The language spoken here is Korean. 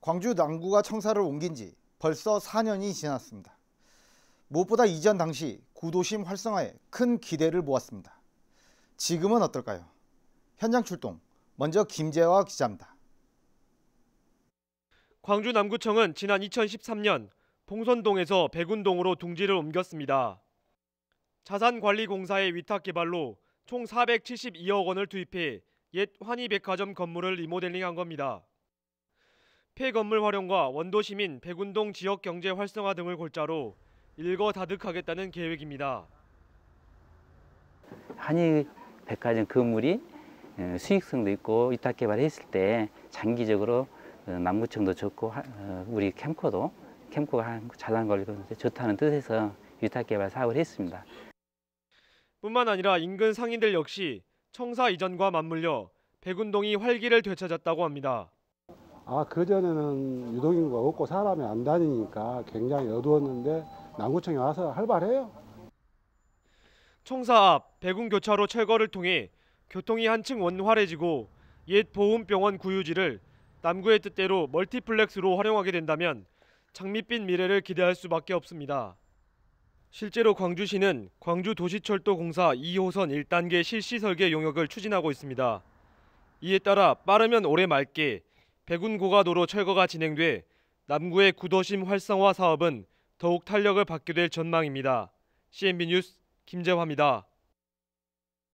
광주 남구가 청사를 옮긴 지 벌써 4년이 지났습니다. 무엇보다 이전 당시 구도심 활성화에 큰 기대를 모았습니다. 지금은 어떨까요? 현장 출동 먼저 김재화 기자입니다. 광주 남구청은 지난 2013년 봉선동에서 백운동으로 둥지를 옮겼습니다. 자산관리공사의 위탁 개발로 총 472억 원을 투입해 옛 환희백화점 건물을 리모델링한 겁니다. 폐건물 활용과 원도시민 백운동 지역 경제 활성화 등을 골자로 일거다득하겠다는 계획입니다. 한일 백화점 건물이 어, 수익성도 있고 위탁 개발했을 때 장기적으로 남구청도 어, 좋고 어, 우리 캠코도 캠코가 잘난 걸 좋다는 뜻에서 위탁 개발 사업을 했습니다. 뿐만 아니라 인근 상인들 역시 청사 이전과 맞물려 백운동이 활기를 되찾았다고 합니다. 아, 그전에는 유동인구가 없고 사람이 안 다니니까 굉장히 어두웠는데 남구청에 와서 활발해요. 총사앞배운교차로 철거를 통해 교통이 한층 원활해지고 옛 보훈병원 구유지를 남구의 뜻대로 멀티플렉스로 활용하게 된다면 장밋빛 미래를 기대할 수밖에 없습니다. 실제로 광주시는 광주도시철도 공사 2호선 1단계 실시 설계 용역을 추진하고 있습니다. 이에 따라 빠르면 올해 말께 백운 고가도로 철거가 진행돼 남구의 구도심 활성화 사업은 더욱 탄력을 받게 될 전망입니다. CNB 뉴스 김재화입니다.